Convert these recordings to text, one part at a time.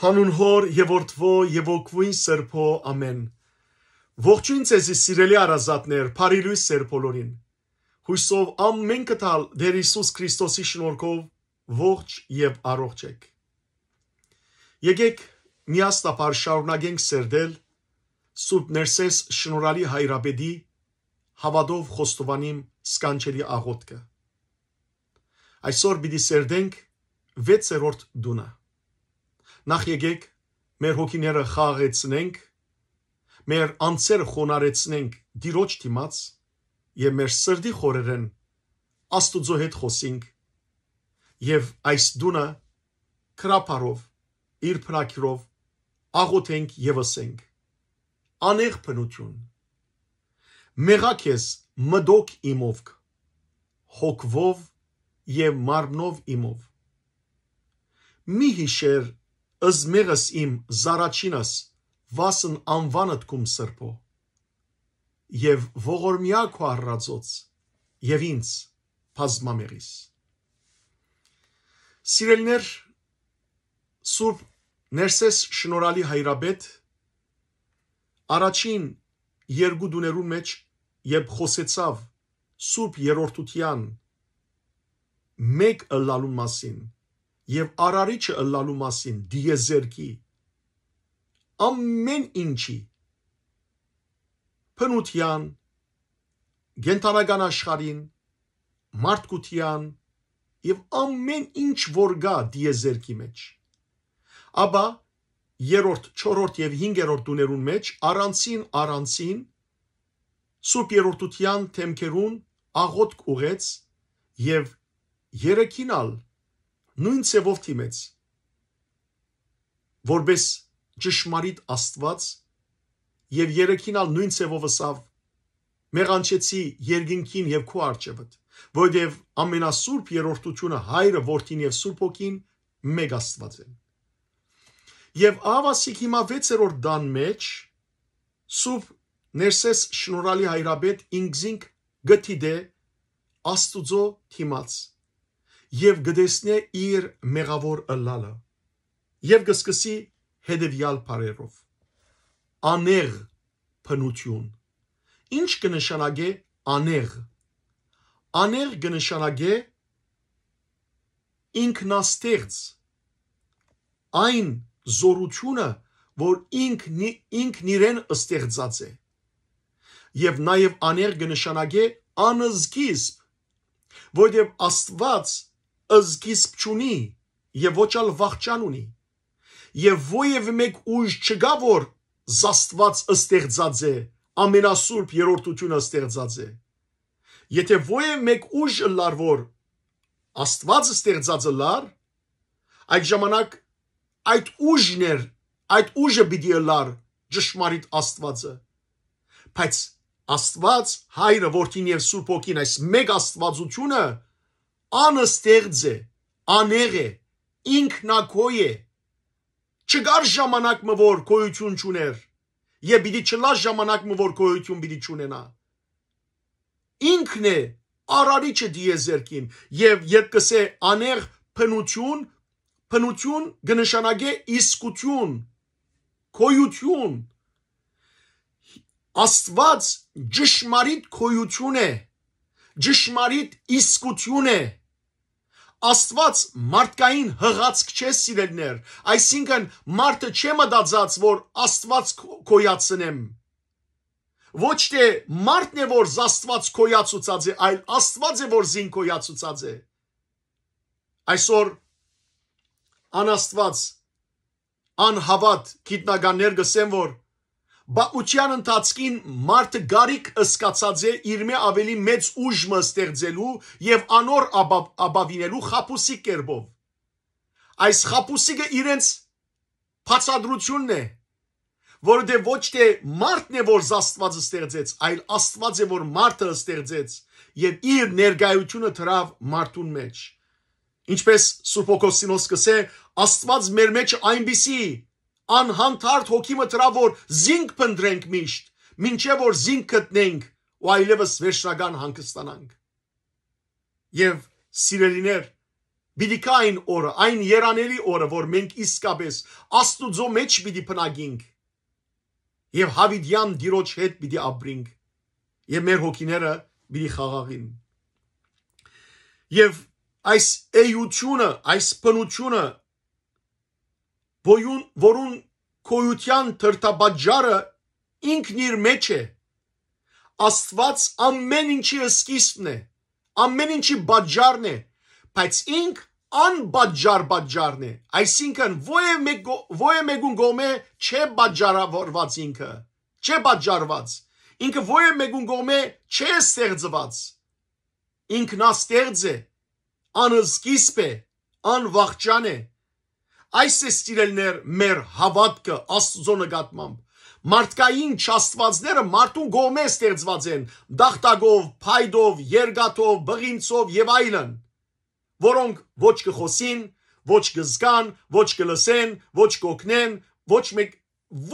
հանուն հոր եւ որդվո եւ օգվույն սրբո ամեն ողջույն ցեզի սիրելի արազատներ փարիլույս սերբոլորին հույսով ամեն կտալ դեր Հիսուս Քրիստոսի շնորհքով ողջ եւ առողջ եք եկեք միաստապար շարունակենք սերդել Սուրբ Ներսես շնորհալի հայրապետի հավատով խոստովանիմ սկանչելի աղոթքը այսօր պիտի սերդենք 6-րդ դունը նախ եկեք մեր հոգիները խաղացնենք, մեր անձերը խոնարեցնենք Տիրոջ դիմաց եւ մեր սրդի խորերեն Աստուծո հետ խոսենք եւ այս դունը քրապարով իր փրակիրով աղոթենք եւ ասենք անեղ բնություն մեղաք ես մդոք իմով հոգվով եւ մարմնով իմով մի հիշեր ըզմեղս իմ զարաչինս վասն անվանդ կում սրբո եւ ողորմյա քո առածոց եւ ինձ բազմամերիս Սիրելներ Սուրբ Ներսես շնորհալի հայրաբեդ առաջին երկու դուներու մեջ երբ խոսեցավ Սուրբ երրորդության մեկ ըլալու մասին եւ Արարիչը ըլլալու մասին դիեզերքի ամեն ինչի փնության գենտարական աշխարհին մարդկության եւ ամեն ինչ որ գա դիեզերքի մեջ ապա երրորդ, չորրորդ եւ 5-րդ տուներուն մեջ առանցին առանցին սուրբ երրորդության թեմքերուն աղոտ ուղեց եւ երեքինալ նույն ցևով թիմեց որբես ճշմարիտ Աստված եւ երեքինալ նույն ցևով ասավ մեղանչեցի երկինքին եւ քո արջևդ որովհետեւ ամենասուրբ երրորդությունը հայրը որդին եւ սուրբ ոգին մեկ Աստված են եւ ավասիկ հիմա 6-րդ դան մեջ սուրբ ներսես շնորհալի հայրաբեդ ինգզինք գտի դե աստուծո թիմած եւ գտեսնե իր մեղավոր ըլլալը եւ գսկսի հետեւյալ բարերով աներ փնություն ինչ կնշանակե աներ աներ կնշանակե ինքնաստեղծ այն զորությունը որ ինքն ինքն իրեն ստեղծած է եւ նաեւ աներ կնշանակե անզգիզբ որովհետեւ աստված սկիզբ չունի եւ ոչ ալ վախճան ունի եւ ովև մեկ ուժ չկա որ զաստված ստեղծած է ամենասուրբ երրորդությունը ստեղծած է եթե ովև մեկ ուժ լար որ աստված ստեղծած լար այդ ժամանակ այդ ուժն էր այդ ուժը պիտի լար ճշմարիտ աստվածը բայց աստված հայրը որդին եւ սուրբ ոգին այս մեկ աստվածությունը անստեղծ է, աներ է, ինքնակոյ է։ Չկար ժամանակը, որ կոյություն չուներ, եւ պիտի չլա ժամանակը, որ կոյություն պիտի չունենա։ Ինքն է արարիչը դիեզերքին եւ երկսե աներ փնություն, փնություն գնշանագե իսկություն, կոյություն։ Աստված ճշմարիտ կոյություն է, ճշմարիտ իսկություն է։ Աստված մարդկային հղացք չէ սիրելներ, այսինքն մարդը չէ մտածած, որ Աստված կոյացնեմ։ Ոչ թե մարդն է, որ Աստված կոյացուցած է, այլ Աստված է, որ զին կոյացուցած է։ Այսօր անաստված անհավատ գիտնականներ գսեն, որ բաուճյան ընթացքին մարդը գարիկ սկացած է իր մե ավելի մեծ ուժը ստեղծելու եւ անոր աբավ, աբավինելու խապուսի կերբով այս խապուսիկը իրենց փածադրությունն է որովհետև ոչ թե մարդն է որ աստվածը ստեղծեց այլ աստված է որ մարդը ստեղծեց եւ իր ներկայությունը թրավ մարդուն մեջ ինչպես սուրբ օգոստինոս կսե աստված մեր մեջ այնպիսի անհանդարտ հոգի մտրա որ զինք փնտրենք միշտ, ինչեւ որ զինք գտնենք ու այլևս վերջնական հանգստանանք։ Եվ սիրելիներ, Պիտի կա այն օրը, այն երանելի օրը, որ մենք իսկապես Աստուծո մեջ պիտի փնագինք եւ Հավիդյան դիրոջ հետ պիտի ապրինք եւ մեր հոգիները պիտի խաղաղին։ Եվ այս էությունը, այս բնությունը ոյուն, որուն կոյության թրթաբաջարը ինքն իր մեջ է։ Աստված ամեն ինչի սկիզբն է, ամեն ինչի բաջարն է, բայց ինք անբաջար բաջարն է։ Այսինքն ոե մեկ ոե մեկուն գոմե չէ բաջարավորված ինքը, չէ բաջարված։ Ինքը ոե մեկուն գոմե չէ ստեղծված։ Ինքնաստեղծ է, անսկիզբ է, անվախճան է։ Այս է սիրելներ մեր հավատքը Աստծո նկատմամբ։ Մարդկային չաստվածները մարդուն գոմե ստեղծված են՝ դախտագով, փայդով, երգաթով, բղինցով եւ այլն, որոնք ոչ կխոսին, ոչ կզգան, ոչ կլսեն, ոչ կօգնեն, ոչ մեկ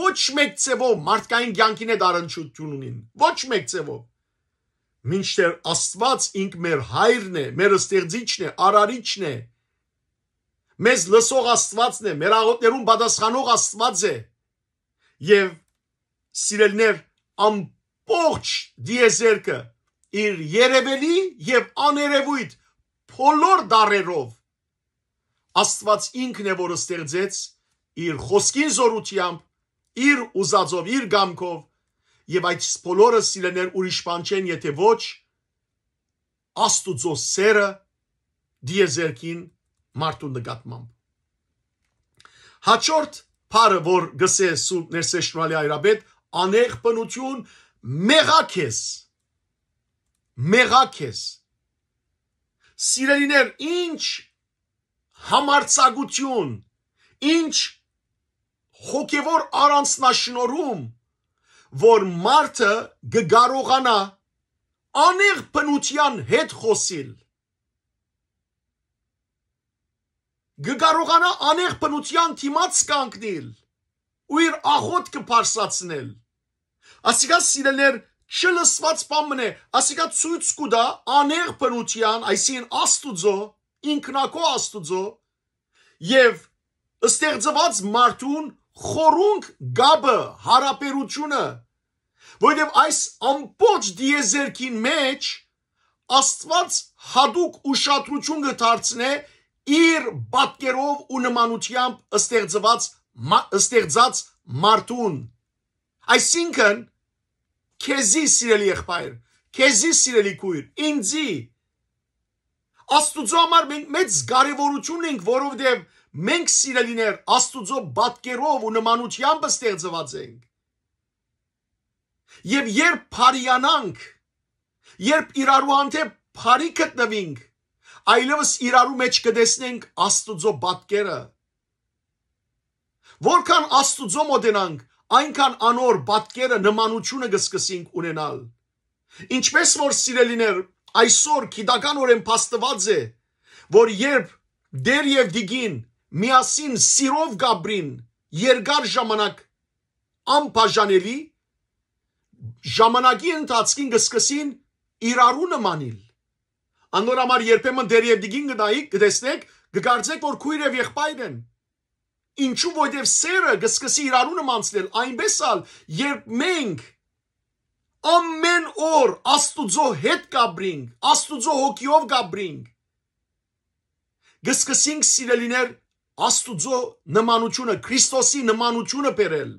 ոչ մեկ ծևով մարդկային ցանկին է դարընչություն ունին։ Ոչ մեկ ծևով մինչդեռ Աստված ինք մեր հայրն է, մեր ստեղծիչն է, արարիչն է, մեզ լսող Աստվածն է, մեր աղոտներուն պատասխանող Աստված է։ Եվ սիրելներ, ամբողջ դիեզերքը իր երևելի եւ աներևույթ փոլոր դարերով Աստված ինքն է, որը ստեղծեց իր խոսքին զորությամբ, իր ուզածով, իր գամքով, եւ այդ սփոլորը սիրելներ ուրիշ բան չեն, եթե ոչ Աստուծո սերը դիեզերքին մարդու նկատմամբ։ Հաջորդ Փարը որ գսե Սուրբ Ներսե Շնորհալի Այրաբեդ անեղ բնություն մեղաքես մեղաքես Սիրելիներ ինչ համարցագություն ինչ հոգևոր առանցնաշնորում որ մարդը գկարողանա անեղ բնության հետ խոսիլ գկարողանա անեղ բնության թիմած կանգնել ու իր ախոտ կփարսացնել ասիկա սիրելներ չլսված բանն է ասիկա ցույց կուտա անեղ բնության այսին աստուծո ինքնակո աստուծո եւ ստեղծված մարդուն խորունկ գաբը հարաբերությունը որովհետև այս ամբողջ դիեզերքին մեջ աստված հadouk ուշադրություն կդարձնե իր պատկերով ու նմանությամբ ստեղծված ստեղծած մարդուն։ Այսինքն քեզի սիրելի եղբայր, քեզի սիրելի քույր, ինձի Աստուծո համար մենք մեծ կարևորություն ենք, որովհետև մենք սիրելիներ Աստուծո պատկերով ու նմանությամբ ստեղծված ենք։ Եվ երբ փարիանանք, երբ իրարու անթե փարի գտնվինք, այլևս իրարու մեջ կտեսնենք Աստուծո բատկերը։ Որքան Աստուծո մոդենանք, այնքան անոր բատկերը նմանությունը կսկսենք ունենալ։ Ինչպես որ սիրելիներ, այսօր քիդական օրեն փաստված է, որ երբ դեր եւ դիգին միասին սիրով գաբրին երկար ժամանակ անբաժանելի ժամանակի ընթացքին կսկսին իրարու նմանիլ Անոր համար երբեմն դերև դիգին գնայիք, կտեսնեք, կգարձեք, որ քույր եւ եղբայր են։ Ինչու որտեւ սերը գսկսի իրարու նմանցնել, այնպես ալ, երբ մենք ամեն օր Աստուծո հետ կաբրինք, Աստուծո հոգիով կաբրինք։ Գսկսենք սիրելիներ Աստուծո նմանությունը, Քրիստոսի նմանությունը բերել։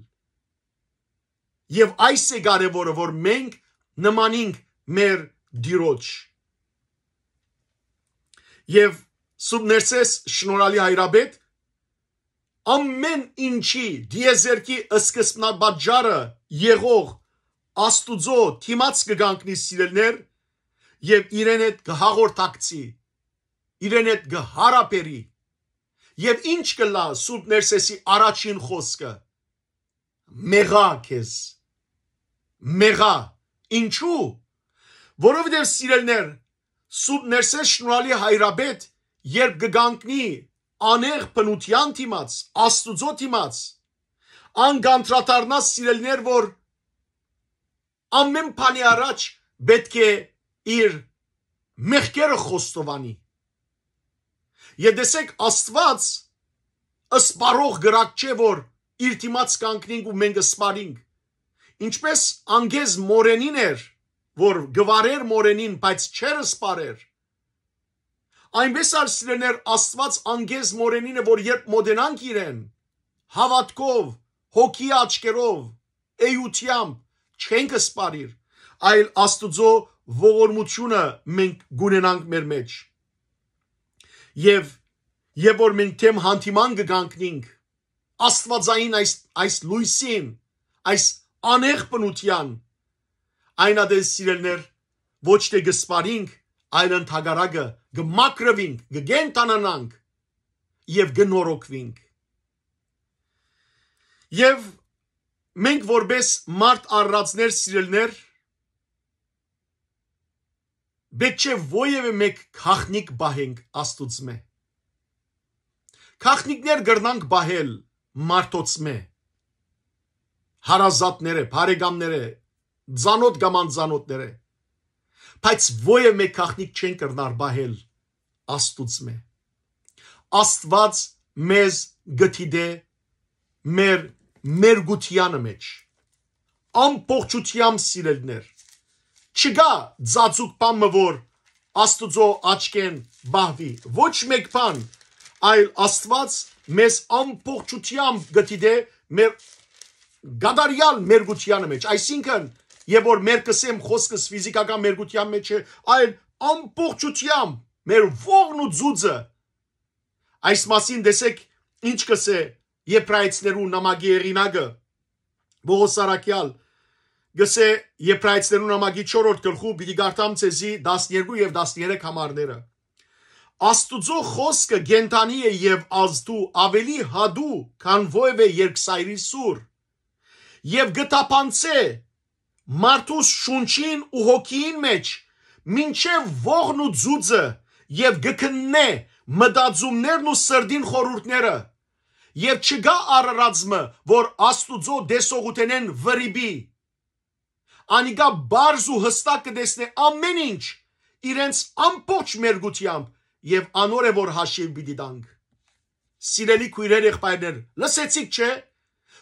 Եվ այս է կարևորը, որ մենք նմանինք մեր Դիրոջ եւ Սուբներսես շնորհալի հայրաբեդ ամեն ինչի դիեզերքի սկզբնաբաժարը եղող Աստուծո թիմած կգանքնի սիրելներ եւ իրեն հետ կհաղորդակցի իրեն հետ կհարաբերի եւ ինչ կլա Սուբներսեսի առաջին խոսքը մեղա քեզ մեղա ինչու որովհետև սիրելներ Սուրբ ներսես շնորհալի հայրաբեդ, երբ գգանքնի անեղ բնության դիմաց, աստուծո դիմաց, անգանտրատարնաս սիրելներ, որ ամեն բանի առաջ պետք է իր մեղքերը խոստովանի։ Եթե դեսեք Աստված սպարող գրակ չէ, որ իր դիմաց կանգնենք ու մենք սպարինք։ Ինչպես անգեզ մորենին էր, որ գվարեր մորենին, բայց չերը սպարեր։ Այնպես ալ սիրեներ Աստված անգեզ մորենինը, որ երբ մոդենանք իրեն, հավատքով, հոգի աչկերով, էյությամբ չենք սպարիր, այլ Աստուծո ողորմությունը մենք գունենանք մեր մեջ։ Եվ երբ որ մենք թեմ հանդիման կգանքնինք Աստվածային այս այս լույսին, այս անեղ բնության այնադես սիրելներ, ոչ թե գսպարինք, այլ ընդհակարակը գմակրվինք, գգենտանանանք եւ գնորոգվինք։ Եվ մենք որպես մարդ առածներ սիրելներ Բեք չէ ոևէ մեկ քախնիկ բահենք աստուծմե։ Քախնիկներ գրնանք բահել մարդոցմե։ Հարազատները, բարեկամները, Ձանոտ կամ անձանոտները։ Բայց ո՞ե մեկ քախնիկ չեն կրնար բահել Աստուծո մե։ Աստված մեզ գտիդե մեր մեր գությանը մեջ ամբողջությամբ սիրելներ չկա ծածուկ բամը որ աստուծո աչքեն բահվի ոչ մեկ բան այլ աստված մեզ ամբողջությամբ գտիդե մեր գադարյալ մեր գությանը մեջ այսինքն եւ որ մեր կսեմ խոսքս ֆիզիկական մերգության մեջ է, այլ ամբողջությամբ մեր ողն ու ծուծը։ Այս մասին դեսեք ինչ կսե Եբրայեցներու նամակի երինագը Բողոս Սարակյալ գսե Եբրայեցներու նամակի 4-րդ գլխու պիտի գարտամ ցեզի 12 եւ 13 համարները։ Աստուծո խոսքը գենտանի է եւ ազդու ավելի հադու, քան ովև երկսայրի սուր։ Եվ գտապանցե մարդուս շունչին ու հոգին մեջ մինչև ողն ու ձուձը եւ գքննե մտածումներն ու սրդին խորուրդները եւ չգա առարածմը որ աստուծո դեսողութենեն վրիբի անիգա բարձ ու հստակ կդեսնե ամեն ինչ իրենց ամբողջ մերգությամբ եւ անոր է որ հաշիվ պիտի տանք սիրելի քույրեր եղբայրներ լսեցիք չէ՞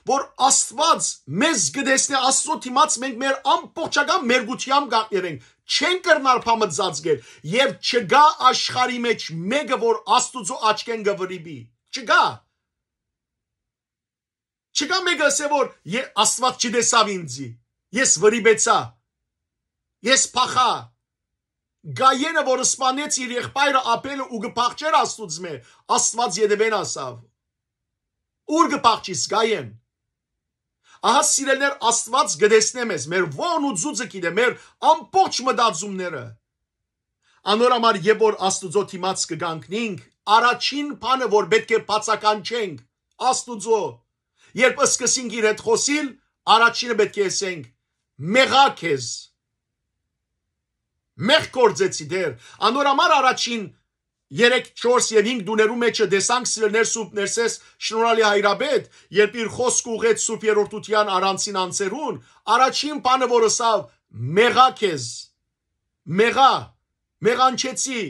որ Աստված մեզ գտեսնի Աստծո դիմաց մենք մեր ամբողջական մերգությամբ գաղտնենք չեն կրնալ փամծածկեր եւ չգա աշխարի մեջ մեկը որ Աստուծո աչքեն գվրիբի չգա չգա մեկը ասե որ Աստված չտեսավ ինձի ես վրիբեցա ես փախա գայենը որ սպանեց իր եղբայրը ապելը ու գփախչեր աստուծմե աստված յետևեն ասավ ուր գփախչիս գայեն Ահա սիրելներ Աստված գտեսնեմ ես մեր ողն ու ծուծը գիտե մեր ամբողջ մտածումները։ Անորամար երբ որ Աստուծո դիմաց կգանքնինք, առաջին բանը որ պետք է բացականչենք Աստուծո։ Երբ սկսենք իր հետ խոսիլ, առաջինը պետք է ասենք. «Մեղա քեզ»։ Մեղ կործեցի դեր։ Անորամար առաջին 3, 4 եւ 5 դուներու մեջը դեսանք սիրելներ Սուրբ Ներսես շնորհալի հայրաբեդ, երբ իր խոսքը ուղեց Սուրբ Երրորդության առանցին անձերուն, առաջին բանը որը սավ մեղա քեզ։ Մեղա, մեղանչեցի։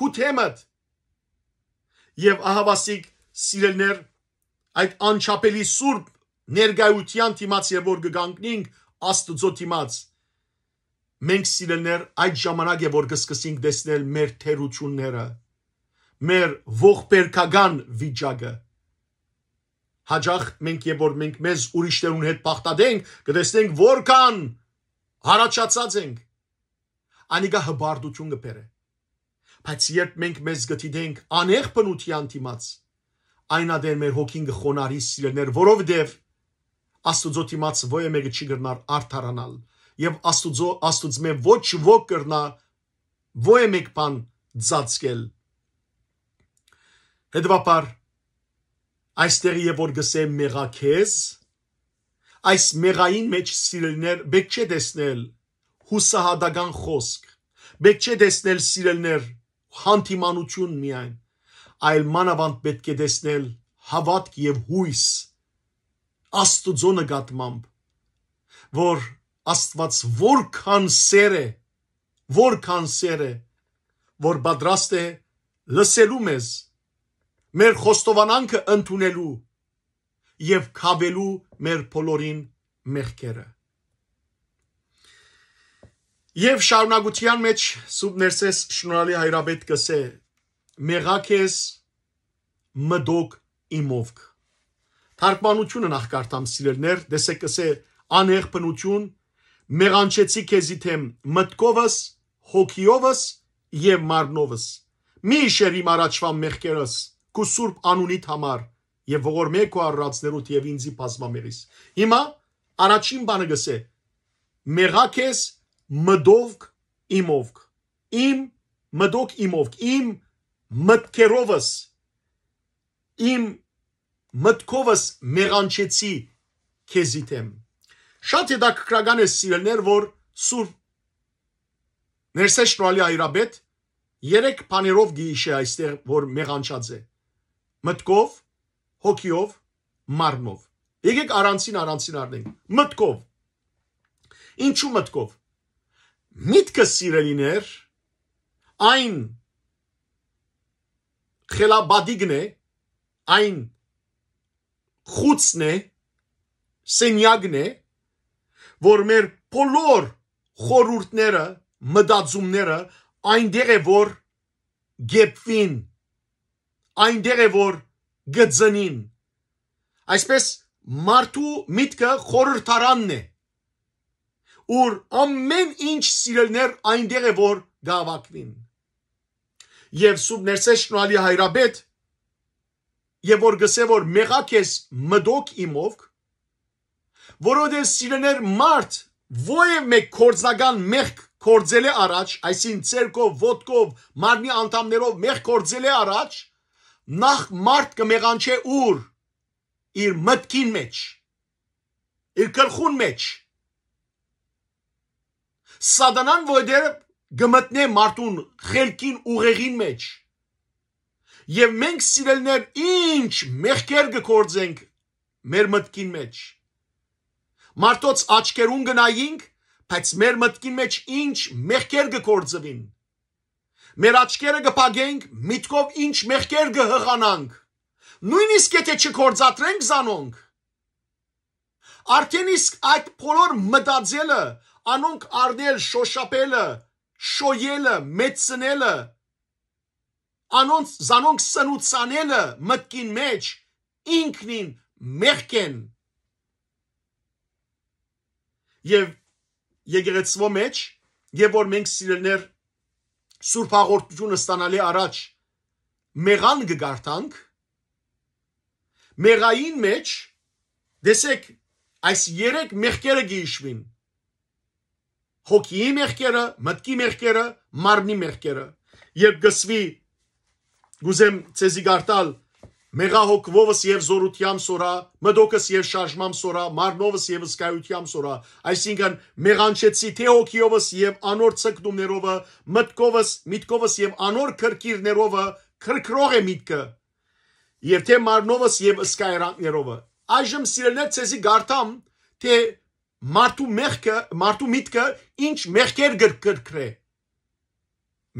Քութեմդ։ Եվ ահավասիկ սիրելներ այդ անչափելի Սուրբ ներգայության դիմաց եւ որ կգանքնինք Աստծո դիմաց Մենք սիրելներ այդ ժամանակ է որ կսկսենք տեսնել մեր թերությունները, մեր ողբերգական վիճակը։ Հաջախ մենք երբ որ մենք մեզ ուրիշներուն հետ բախտadենք, կտեսնենք որքան հարաճածած ենք։ Անիկա հբարդություն կբերե։ Բայց երբ մենք մեզ գտիդենք անեղ բնության դիմաց, այնադեր մեր հոգին կխոնարի սիրելներ, որովհետև Աստուծո դիմաց ո՞ե մեկը չի գտնար արթարանալ, եւ աստուծո աստուծո մե ոչ ոք կրնա ոե մեկ բան ծածկել հետվապար այստեղ եւ որ գսեմ մեղաքեզ այս մեղային մեջ սիրելներ բեք չէ դեսնել հուսահատական խոսք բեք չէ դեսնել սիրելներ հանդիմանություն միայն այլ մանավանդ պետք է դեսնել հավատք եւ հույս աստուծո նկատմամբ որ Աստված որքան սեր է, որքան սեր է, որ պատրաստ է լսելու մեզ, մեր խոստովանանքը ընդունելու եւ քավելու մեր բոլորին մեղքերը։ Եվ շարունակության մեջ Սուբներսես շնորհալի հայրապետ կսե մեղաքես մդոկ իմովք Թարգմանությունը նախ կարդամ սիրելներ, դեսեք կսե անեղ բնություն մեղանչեցի քեզի թեմ մտկովս, հոգիովս եւ մարմնովս։ Մի իշեր իմ առաջվա մեղքերս, քու սուրբ անունիդ համար եւ ողորմե քո առածներուդ եւ ինձի բազմամերիս։ Հիմա առաջին բանը գսե մեղաքես մդովք իմովք։ Իմ մդոք իմովք, իմ մտքերովս, իմ մտքովս մեղանչեցի քեզի թեմ Շատ հետաքրքրական է սիրելներ, որ Սուրբ Ներսե Շնորհալի Այրաբեդ երեք բաներով դիշ է այստեղ, որ մեղանչած է։ Մտկով, հոգիով, մարմնով։ Եկեք առանցին առանցին առնենք։ Մտկով։ Ինչու մտկով։ Միտքը սիրելիներ այն խելաբադիգն է, այն խուցն է, սենյակն է, որ մեր բոլոր խորուրդները, մտածումները այնտեղ է որ գեպվին, այնտեղ է որ գծնին։ Այսպես մարդու միտքը խորհրդարանն է, ուր ամեն ինչ սիրելներ այնտեղ է որ գավակվին։ Եվ սուբներսե շնորհալի հայրաբեդ, եւ որ գսե որ մեղակ ես մդոք իմովք որովհետև սիրեներ մարդ ո՞վ մեկ կորձնական մեղք կորձել է առաջ, այսին ցերկով, ոդկով, մարմնի անդամներով մեղք կորձել է առաջ, նախ մարդ կմեղանչե ուր իր մտքին մեջ, իր գլխուն մեջ։ Սատանան ո՞դեր գմտնե մարդուն խելքին ուղեղին մեջ։ Եվ մենք սիրելներ ինչ մեղքեր գործենք մեր մտքին մեջ մարդոց աչքերուն գնայինք, բայց մեր մտքին մեջ ինչ մեղքեր կգործվին։ Մեր աչքերը կփակենք, միտքով ինչ մեղքեր կհղանանք։ Նույնիսկ եթե չկործատրենք զանոնք, արդեն իսկ այդ բոլոր մտածելը, անոնք արդել շոշափելը, շոյելը, մեծնելը, անոնց զանոնք սնուցանելը մտքին մեջ ինքնին մեղքեն եւ եկեղեցվո մեջ եւ որ մենք սիրելներ Սուրբ հաղորդությունը ստանալի առաջ մեղան գգարտանք մեղային մեջ դեսեք այս երեք մեղքերը գիշվին հոգի մեղքերը մտքի մեղքերը մարմնի մեղքերը երբ գսվի գուզեմ ցեզի գարտալ մեղահոգվովս եւ զորությամ սորա, մդոկս եւ շարժմամ սորա, մարնովս եւ սկայությամ սորա, այսինքն մեղանչեցի թե օքիովս եւ անոր ցկտումներովը, մտկովս, միտկովս եւ անոր քրկիրներովը, քրկրող է միտքը։ Եվ թե մարնովս եւ սկայրանքներովը։ Այժմ սիրելներ ցեզի գարտամ, թե մարդու մեղքը, մարդու միտքը ինչ մեղքեր գրկրկրե։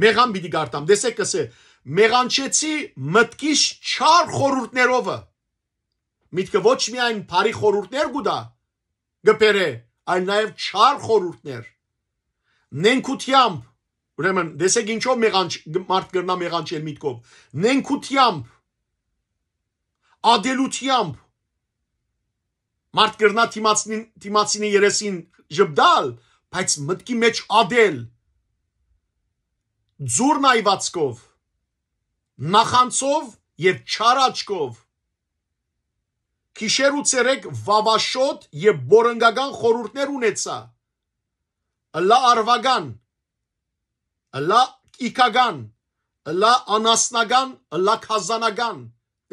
Մեղան պիտի գարտամ, դեսեք ասե, կր, կր, կր, կր, կր, կր, կր, կր, մեղանչեցի մտքիս չար խորուրդներովը։ Միտքը ոչ միայն բարի խորուրդներ գուտա գբերե, այլ նաև չար խորուրդներ։ Նենքությամբ, ուրեմն, դեսեք ինչով մեղանչ մարդ կրնա մեղանչել միտքով։ Նենքությամբ, ադելությամբ մարդ կրնա թիմացին թիմացինի երեսին ժպտալ, բայց մտքի մեջ ադել ձուրն այվածքով նախանցով եւ չար աչքով քիշեր ու ցերեկ վավաշոտ եւ բորնգական խորուրդներ ունեցա լա արվագան լա իկագան լա անասնական լա քազանական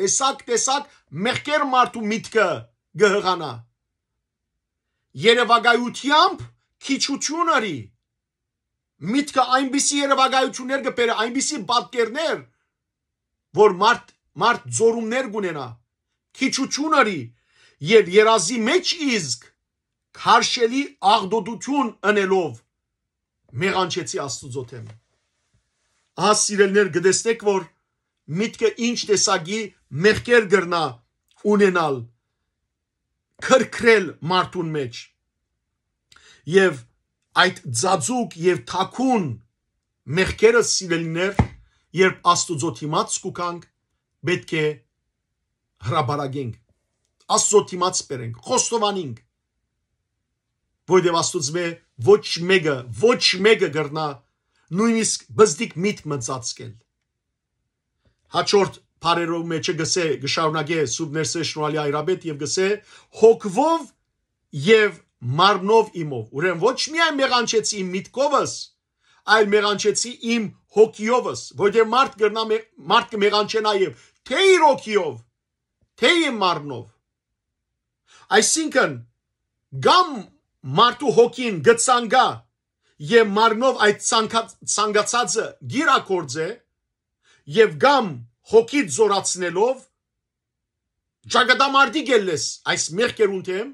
տեսակ տեսակ մեղքեր մարդու միտքը գհղանա երևակայությամբ քիչություն արի միտքը այնպիսի երևակայություններ կբերի այնպիսի պատկերներ որ մարդ մարդ զորումներ գունենա քիչություն արի եւ երազի մեջ իսկ քարշելի աղդոդություն ընելով մեղանչեցի աստուծո թեմ ահա սիրելներ գտեսնեք որ միտքը ինչ տեսակի մեղքեր գրնա ունենալ քրքրել մարդուն մեջ եւ այդ ձածուկ եւ թակուն մեղքերը սիրելիներ երբ Աստուծո թիմած սկուքանք, պետք է հրաբարագենք։ Աստուծո թիմած սպերենք, խոստովանենք, որովհետև Աստուծմե ոչ մեկը, ոչ մեկը գրնա նույնիսկ բզդիկ միտ մծածկել։ Հաջորդ բարերով մեջը գսե գշարունակե սուբներսե շնորհալի այրաբետ եւ գսե հոգվով եւ մարմնով իմով։ Ուրեմն ոչ միայն մեղանչեցի միտքովս, այլ մեղանչեցի իմ հոգիովս, որտեղ մարդ կգնա մարդ կմեղանչենա եւ թե իր հոգիով, թե իմ մարմնով։ Այսինքն գամ մարդու հոգին գծանգա եւ մարմնով այդ ցանկացածը գիրակորձե եւ գամ հոգի զորացնելով ճակատամարտի գելես այս մեղքերուն թեմ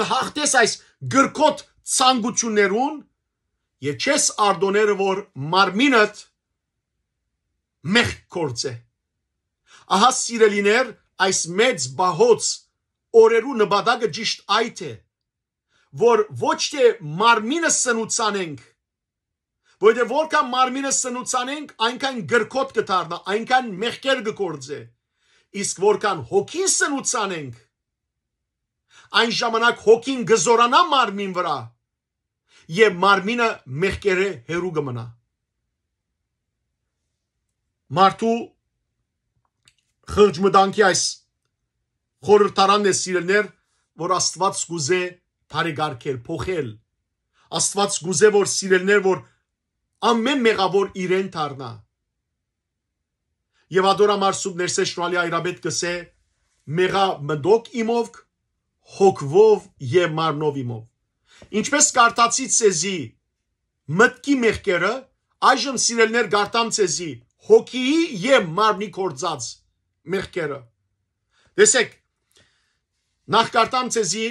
գահախտես այս գրկոտ ցանկություններուն եւ չես արդոները որ մարմինդ մեղ կործե ահա սիրելիներ այս մեծ բահոց օրերու նպատակը ճիշտ այդ է որ ոչ թե մարմինը սնուցանենք որտեղ որքան մարմինը սնուցանենք այնքան գրկոտ կդառնա այնքան մեղքեր կկործե իսկ որքան հոգին սնուցանենք այն ժամանակ հոգին գզորանա մարմին վրա եւ մարմինը մեղքերը հերու կմնա մարդու խղճ մտանկի այս խորհրդարանն է սիրելներ որ աստված գուզե բարեգարքեր փոխել աստված գուզե որ սիրելներ որ ամեն մեղավոր իրեն դառնա եւ ադորա մարսուբ ներսե շրալի այրաբետ կսե մեղա մնդոկ իմովք հոգվով եւ մարնով իմով Ինչպես կարտացի ցեզի մտքի մեղքերը, այժմ սիրելներ գարտամ ցեզի հոգիի եւ մարմնի կորցած մեղքերը։ Տեսեք, նախ կարտամ ցեզի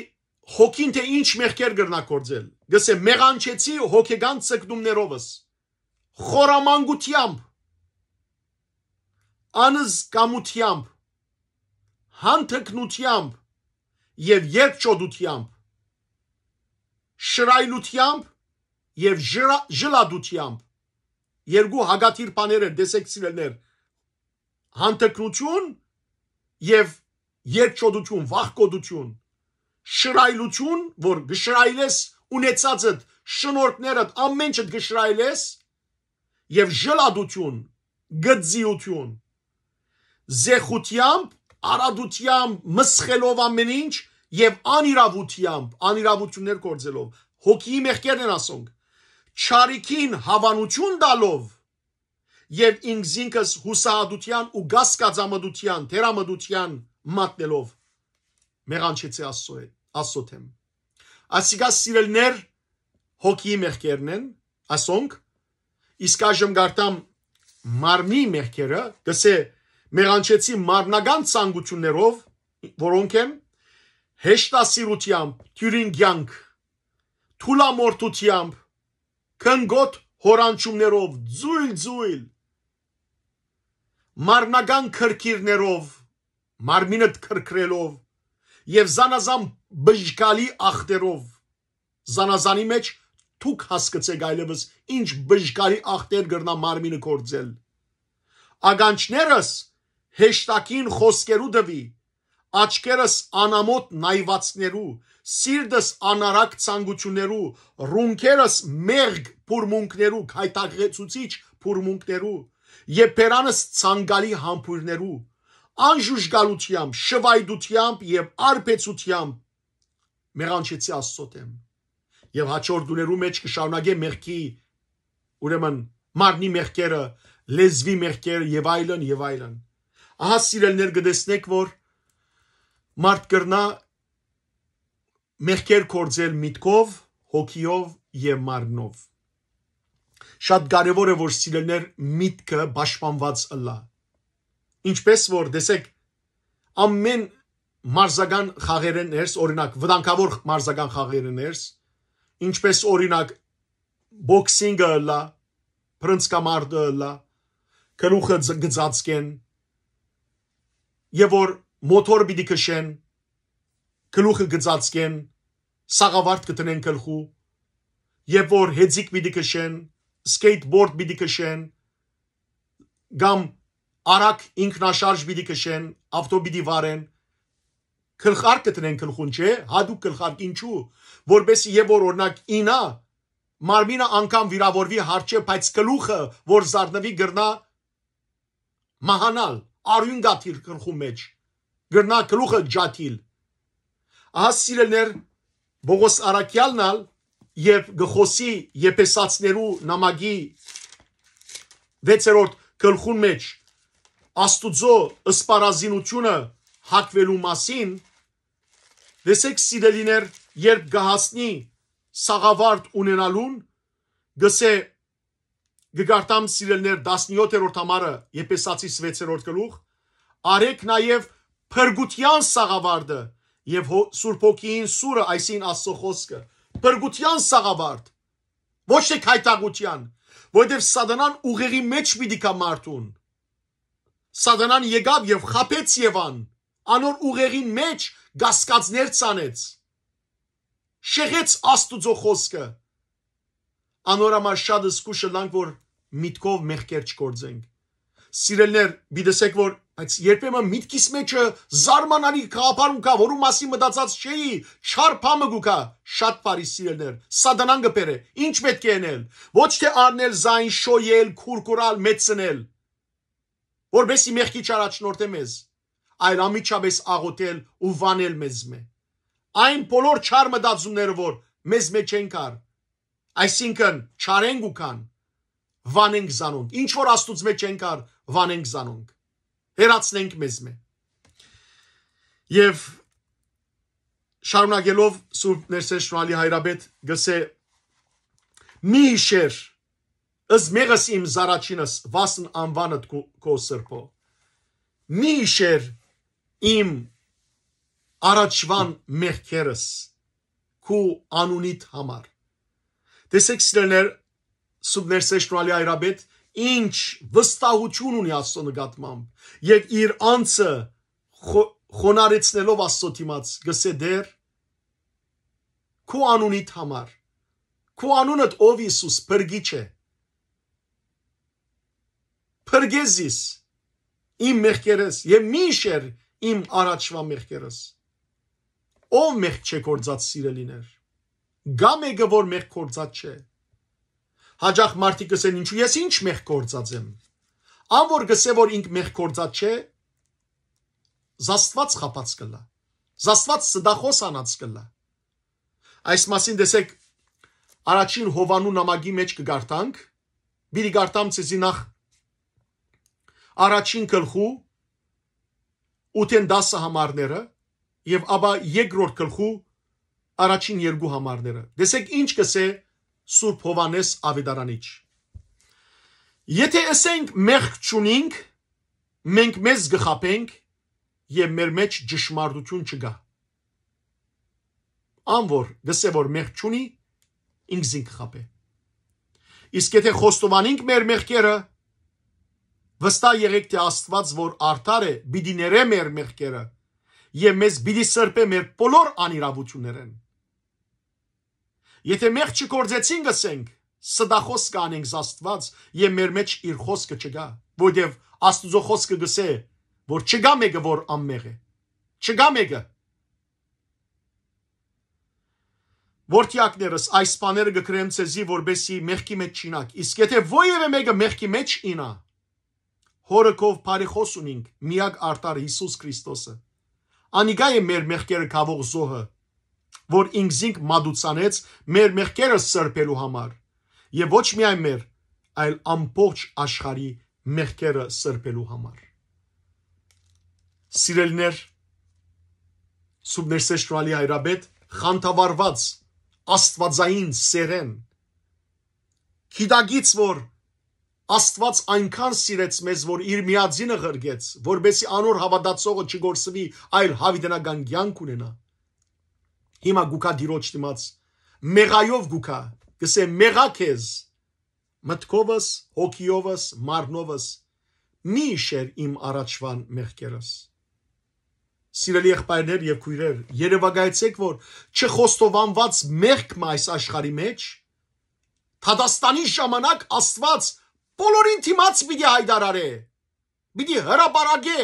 հոգին թե ինչ մեղքեր գրնա կործել։ Գսե մեղանչեցի հոգեգան ցկնումներովս։ Խորամանկությամբ, անզկամությամբ, հանթկնությամբ եւ երկչոդությամբ շրայլությամբ եւ ժլադությամբ երկու հագաթիր բաներ էր դեսեք սիրելներ հանդգնություն եւ երկչոդություն վախկոդություն շրայլություն որ գշրայլես ունեցածդ շնորհներդ ամեն ինչդ գշրայլես եւ ժլադություն գծիություն զեխությամբ արադությամբ մսխելով ամեն ինչ եւ անիրավությամբ, անիրավություններ կործելով, հոգիի մեղքերն են ասոնք, չարիքին հավանություն տալով եւ ինքս ինքս հուսահատության ու գասկածամդության, թերամդության մատնելով մեղանչեցի Աստծո հետ, Աստծո թեմ։ Այսիկա սիրելներ հոգիի մեղքերն են, ասոնք իսկ այժմ գարտամ մարմնի մեղքերը, գսե մեղանչեցի մարմնական ցանկություններով, որոնք են հեշտասիրությամբ, թյուրինգյանք, թուլամորտությամբ, քնգոտ հորանչումներով, ձույլ-ձույլ, մարնական քրքիրներով, մարմինդ քրքրելով եւ զանազան բժկալի ախտերով զանազանի մեջ թուք հասկացեք այլևս ինչ բժկալի ախտեր գրնա մարմինը կործել ագանչներս հեշտակին խոսքերու դվի աչքերս անամոտ նայվածներու, սիրտս անարակ ցանկություներու, ռունքերս մեղք փուրմունքներու, քայտաղեցուցիչ փուրմունքներու, եւ բերանս ցանգալի համբույրներու, անժուժգալությամբ, շվայդությամբ եւ արբեցությամբ մեղանչեցի Աստծոթեմ։ Եվ հաջորդ ուներու մեջ կշարունակեմ մեղքի ուրեմն մարնի մեղքերը, լեզվի մեղքերը եւ այլն եւ այլն։ Ահա սիրելներ գտեսնեք, որ մարդ կրնա մեղքեր գործել միտքով, հոգիով եւ մարմնով։ Շատ կարևոր է որ սիրելներ միտքը պաշտպանված լա։ Ինչպես որ դեսեք ամեն մարզական խաղերներս, օրինակ վտանգավոր մարզական խաղերներս, ինչպես օրինակ բոքսինգը լա, պրնցկամարտը լա, քրուխը գծածկեն։ Եվ որ մոտոր պիտի քշեն, գլուխը գծածկեն, սաղավարտ կտնեն գլխու, եւ որ հեծիկ պիտի քշեն, սկեյթբորդ պիտի քշեն, կամ արակ ինքնաշարժ պիտի քշեն, ավտո պիտի վարեն, գլխարկ կտնեն գլխուն, չէ, հadoop գլխարկ ինչու, որբեսի եւ որ օրնակ ինա մարմինը անգամ վիրավորվի հարճե, բայց գլուխը, որ զառնվի գրնա մահանալ, արյուն գաթիր գլխու մեջ գրնա գլուխը ջաթիլ ահա սիրելներ Բողոս Արաքյալն ալ եւ գխոսի եփեսացներու նամագի 6-րդ գլխուն մեջ Աստուծո ըսպարազինությունը հակվելու մասին Լսեք սիրելիներ, երբ գահասնի սաղավարտ ունենալուն, գսե գգարտամ սիրելներ 17-րդ համարը, եպեսացի 6-րդ գլուխ, արեք նաև փրկության սաղավարտը եւ Սուրբ Հոգին սուրը, այսին Աստծո խոսքը, փրկության սաղավարտ։ Ոչ թե քայտագության, որովհետեւ սատանան ուղեղի մեջ պիտի կա մարդուն։ Սատանան եկավ եւ խապեց Եվան, անոր ուղեղին մեջ գասկածներ ցանեց։ Շեղեց Աստուծո խոսքը։ Անորամար շատ զսկուշը լանք որ միտքով մեղքեր չկործենք։ Սիրելներ, մի դեսեք որ Բայց երբեմն միտքիս մեջը զարմանալի խաղապարում կա, որում մասին մտածած չէի, շարփամը գուկա, շատ բարի սիրելներ, սադանան գպերը, ինչ պետք է ենել, ոչ թե արնել զայն, շոյել, քուրկուրալ, մեծնել, որբեսի մեղքի չարաչնորդե մեզ, այլ ամիջապես աղոտել ու վանել մեզ մե։ Այն բոլոր չար մտածումները, որ մեզ մեջ են կար, այսինքն չարենք ու կան, վանենք զանոնք, ինչ որ աստուծմե չեն կար, վանենք զանոնք հերացնենք մեզ մե։ Եվ շարունակելով Սուրբ Ներսես Շնորհալի Հայրաբեդ գսե մի հիշեր ըզ մեղս իմ զարաչինս վասն անվանդ քո սրբո մի հիշեր իմ առաջվան մեղքերս քու անունիդ համար տեսեք սիրելներ Սուրբ Ներսես Շնորհալի Հայրաբեդ ինչ վստահություն ունի Աստծո նկատմամբ եւ իր անձը խոնարեցնելով Աստծո դիմաց գսե դեր քո անունիդ համար քո անունդ ով Հիսուս բրգիչ է բրգեզիս իմ մեղքերս եւ միշեր իմ առաջվա մեղքերս ով մեղք չէ կործած սիրելիներ գա մեկը որ մեղք կործած չէ Հաճախ մարդիկ ասեն, ինչու ես ինչ մեղ կործած եմ։ Ան որ գսե որ ինք մեղ կործած չէ, զաստված խապած կլա։ Զաստված սդախոս անած կլա։ Այս մասին դեսեք առաջին Հովանու նամակի մեջ կգարտանք։ Բիլի գարտամ ցեզի նախ առաջին գլխու 8-ին 10 համարները եւ ապա երկրորդ գլխու առաջին երկու համարները։ Դեսեք ինչ կսե Սուրբ Հովանես Ավետարանիչ։ Եթե ասենք մեղք չունենք, մենք մեզ գխապենք եւ մեր մեջ ճշմարտություն չկա։ Անոր դսե որ մեղք չունի, ինքս ինք խապե։ Իսկ եթե խոստովանենք մեր մեղքերը, վստահ եղեք թե Աստված որ արդար է, պիտի ներե մեր մեղքերը եւ մեզ պիտի սրբե մեր բոլոր անիրավություններեն։ մեր Եթե մեղ չկործեցինք ասենք, սդախոս կանենք Աստված եւ մեր մեջ իր խոսքը չգա, որտեւ Աստուծո խոսքը գսե, որ չգա մեկը, որ անմեղ է։ Չգա մեկը։ Որտիակներս այս բաները գկրեմ ցեզի, որբեսի մեղքի մեջ չինակ։ Իսկ եթե ովևէ մեկը մեղքի մեջ ինա, հորըքով բարիխոս ունինք, միակ արդար Հիսուս Քրիստոսը։ Անիգա է մեր մեղքերը կավող զոհը, որ ինքզինք մատուցանեց մեր մեղքերը սրբելու համար եւ ոչ միայն մեր, այլ ամբողջ աշխարհի մեղքերը սրբելու համար։ Սիրելիներ, Սուբներսեշտուալի հայրաբեդ խանդավառված աստվածային սերեն Քիդագից որ Աստված այնքան սիրեց մեզ, որ իր միածինը ղրգեց, որբեսի անոր հավատացողը չգործվի, այլ հավիտենական կյանք ունենա։ Հիմա գուկա դիրոջ դիմաց մեղայով գուկա, գսե մեղա քեզ, մտքովս, հոգիովս, մարնովս, մի իշեր իմ առաջվան մեղքերս։ Սիրելի եղբայրներ եւ քույրեր, երևակայեցեք, որ չխոստովանված մեղքն այս աշխարի մեջ Թադաստանի ժամանակ Աստված բոլորին թիմաց պիտի հայտարարե։ Պիտի հրապարակե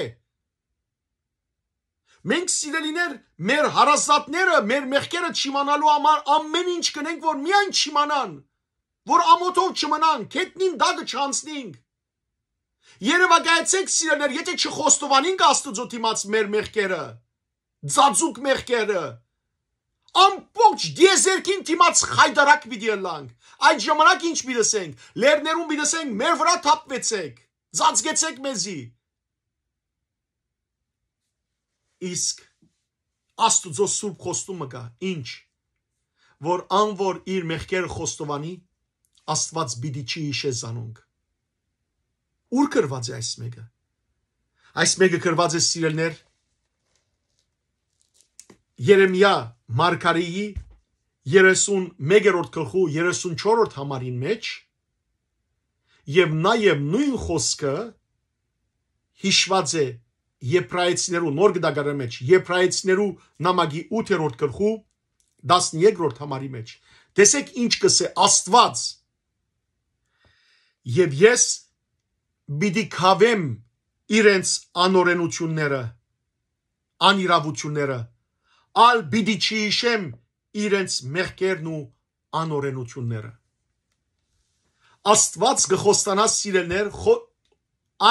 Մենք սիրելիներ, մեր հարազատները, մեր մեղքերը չիմանալու համար ամեն ինչ կնենք, որ միայն չիմանան, որ ամոթով չմնան, քետնին դագը չանցնենք։ Երևակայեցեք սիրելիներ, եթե չխոստովանենք Աստծո դիմաց մեր մեղքերը, ծածուկ մեղքերը, ամբողջ դիեզերքին դիմաց խայդարակ պիտի ելանք։ Այդ ժամանակ ինչ մի լսենք, լերներում մի լսենք, մեր վրա թափվեցեք, ծածկեցեք մեզի։ իսկ աստուծո սուրբ խոստումը կա ինչ որ անոր իր մեղքերը խոստովանի աստված բիդի չի հիշե զանոնք ուր կրված է այս մեկը այս մեկը կրված է սիրելներ Երեմիա Մարգարեի 31-րդ գլխու 34-րդ համարին մեջ եւ նաեւ նույն խոսքը հիշված է Եփրայեցիներու նոր գդագարի մեջ Եփրայեցիներու նամագի 8-րդ գլխու 13-րդ համարի մեջ տեսեք ինչ կսե Աստված եւ ես բիդի քավեմ իրենց անօրենությունները անիրավությունները ալ բիդի չիշեմ իրենց մեղքերն ու անօրենությունները Աստված գխոստանա սիրելներ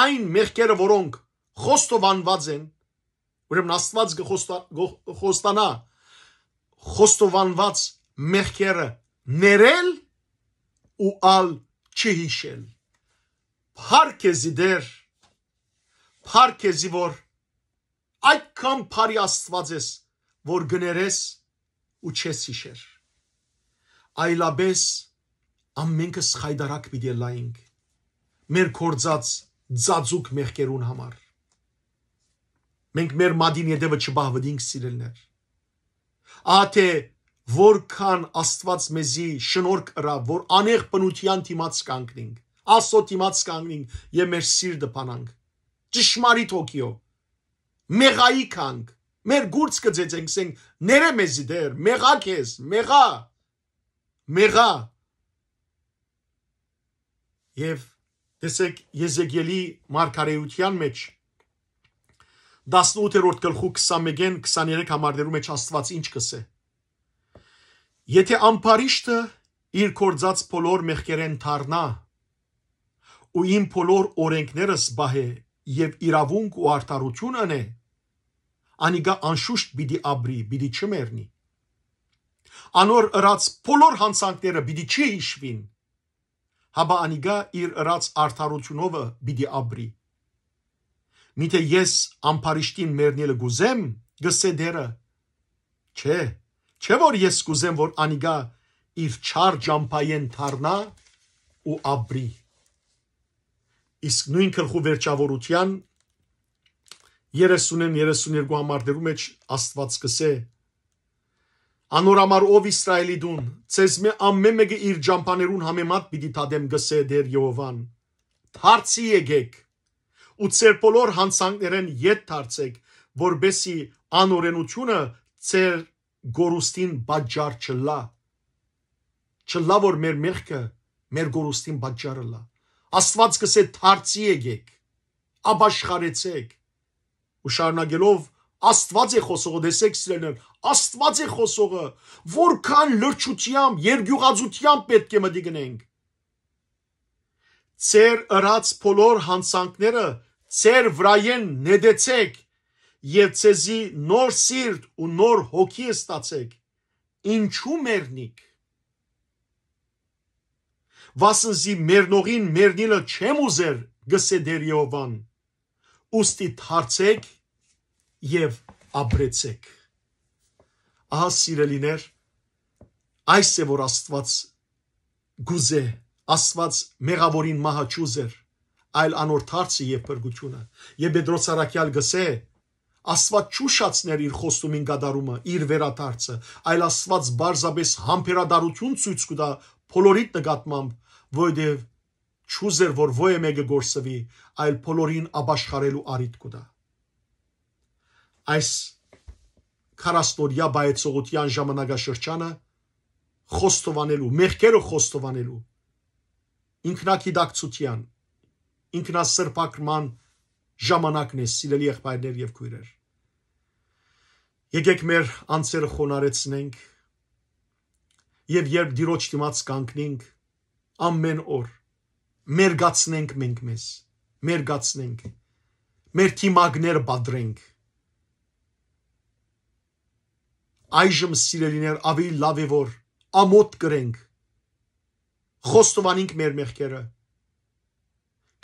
այն մեղքերը որոնք խոստովանված են, ուրեմն Աստված կխոստանա խոստովանված մեղքերը ներել ու ալ չհիշել։ Փարքեզի դեր, փարքեզի որ այդքան բարի Աստված ես, որ գներես ու չես հիշեր։ Այլաբես ամենքս խայդարակ պիտի լայինք մեր կործած ձաձուկ մեղքերուն համար Մենք մեր մադին յետևը չբահվդինք սիրելներ։ Աթե որքան Աստված մեզի շնորհք ըրավ, որ անեղ բնության դիմաց կանգնենք, ասո դիմաց կանգնենք եւ մեր սիրտը բանանք։ Ճշմարիտ հոգիով մեղայի քանք, մեր գուրց կծեցենք, ասենք ները մեզի դեր, մեղա քեզ, մեղա, մեղա։ Եվ տեսեք Եզեգելի մարգարեության մեջ 18-րդ գլխու 21-ին 23 համարներում մեջ Աստված ինչ կսե։ Եթե ամբարիշտը իր կորձած բոլոր մեղքերեն թառնա ու իմ բոլոր օրենքները սբահե եւ իրավունք ու արդարություն անե, անիգա անշուշտ պիտի ապրի, պիտի չմեռնի։ Անոր ըրած բոլոր հանցանքները պիտի չհիշվին։ Հաբա անիգա իր ըրած արդարությունովը պիտի ապրի Միթե ես ամփարիշտին մեռնելը գուզեմ, գսե դերը։ Չէ, չէ որ ես կուզեմ, որ անիգա իր չար ջամփայեն թառնա ու ապրի։ Իսկ նույն քրխու վերջավորության 30-ն 32 համարներու մեջ Աստված կսե Անորամար ով Իսրայելի դուն, ցեզ մե ամեն մեկը իր ջամփաներուն համեմատ պիտի տադեմ գսե դեր Եհովան։ Թարցի եկեք ու ձեր բոլոր հանցանքներեն յետ դարձեք, որբեսի անօրենությունը ձեր գորուստին բաճար չլա։ Չլա որ մեր մեղքը մեր գորուստին բաճարը լա։ Աստված կսե դարձի եկեք, աբաշխարեցեք։ Ու շարունակելով Աստված է խոսողը, դեսեք սիրելներ, Աստված է խոսողը, որքան լրջությամբ, երգյուղազությամբ պետք է մտի գնենք Ձեր ըրած բոլոր հանցանքները ձեր վրայեն նետեցեք եւ ցեզի նոր սիրտ ու նոր հոգի ստացեք։ Ինչու մեռնիք։ Վասնզի մեռնողին մեռնիլը չեմ ուզեր, գսե Դերիովան։ Ոստի դարցեք եւ ապրեցեք։ Ահա սիրելիներ, այս է որ Աստված գուզե Աստված մեղավորին մահաճուզ էր, այլ անորդ հարցը եւ փրկությունը։ Եվ Պետրոս Արաքյալ գսե Աստված ճուշացներ իր խոստումին գադարումը, իր վերադարձը, այլ Աստված բարձաբես համբերադարություն ցույց կտա բոլորիդ նկատմամբ, որովհետև ճուզեր որ ոյե մեկը գործվի, այլ բոլորին աբաշխարելու արիտ կտա։ Այս 40-օրյա բայեցողության ժամանակաշրջանը խոստովանելու, մեղքերը խոստովանելու ինքնակիդակցության, ինքնասրբակման ժամանակն է, սիրելի եղբայրներ եւ քույրեր։ Եկեք մեր անձերը խոնարեցնենք եւ երբ դիրոջ դիմաց կանգնենք ամեն օր մերգացնենք մենք մեզ, մերգացնենք, մեր թիմագներ բադրենք։ Այժմ սիրելիներ ավելի լավ է որ ամոտ կրենք խոստովանենք մեր մեղքերը,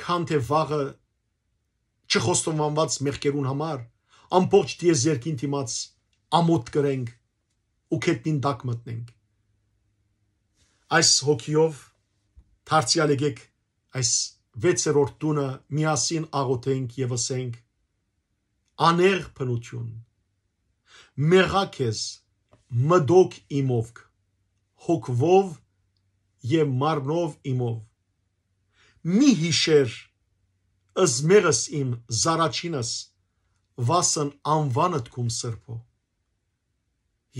քան թե վաղը չխոստովանված մեղքերուն համար ամբողջ դիեզ երկին դիմաց ամոթ կրենք ու քետնին դակ մտնենք։ Այս հոգիով դարձյալ եկեք այս վեցերորդ տունը միասին աղոթենք եւ ասենք աներ բնություն մեղա քեզ մդոք իմովք հոգվով եւ մարմնով իմով մի հիշեր ըզմեղս իմ զարաչինս վասն անվանդ քում սրբո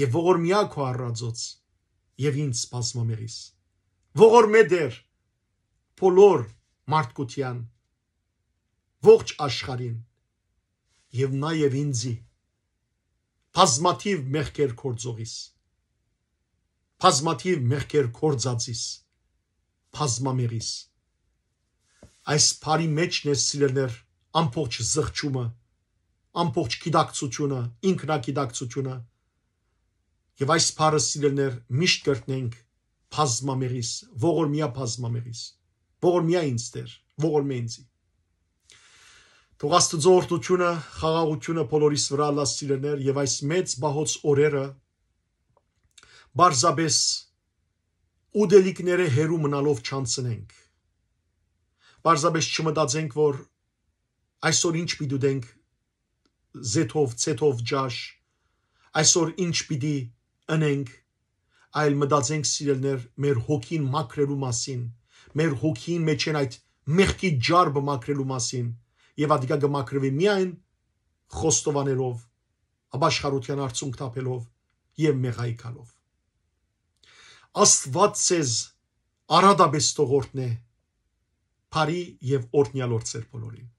եւ ողորմյա քո առածոց եւ ինձ սպասմամերիս ողորմե դեր բոլոր մարդկության ողջ աշխարհին եւ նաեւ ինձի բազմաթիվ մեղքեր կործողիս բազմաթիվ մեղքեր կործածիս բազմամեղիս այս բարի մեջն է սիրելներ ամբողջ զղջումը ամբողջ գիտակցությունը ինքնագիտակցությունը եւ այս բարը սիրելներ միշտ կրտնենք բազմամեղիս ողորմիա բազմամեղիս ողորմիա ինձ դեր ողորմե ինձի Թող Աստծո օրդությունը, խաղաղությունը բոլորիս վրա լա սիրելներ եւ այս մեծ բահոց օրերը Բարձաբես ուդելիկները հերու մնալով չանցնենք։ Բարձաբես չմտածենք, որ այսօր ինչ պիտի դենք զեթով, ցեթով ջաշ, այսօր ինչ պիտի ընենք, այլ մտածենք սիրելներ մեր հոգին մաքրելու մասին, մեր հոգին մեջ են այդ մեղքի ջարբը մաքրելու մասին, եւ ադիկա գմաքրվի միայն խոստովաներով, աբաշխարության արցունք տապելով եւ մեղայքալով։ Աստված ցեզ արադաբես թողորդնե բարի եւ օրհնյալ օր ծեր բոլորին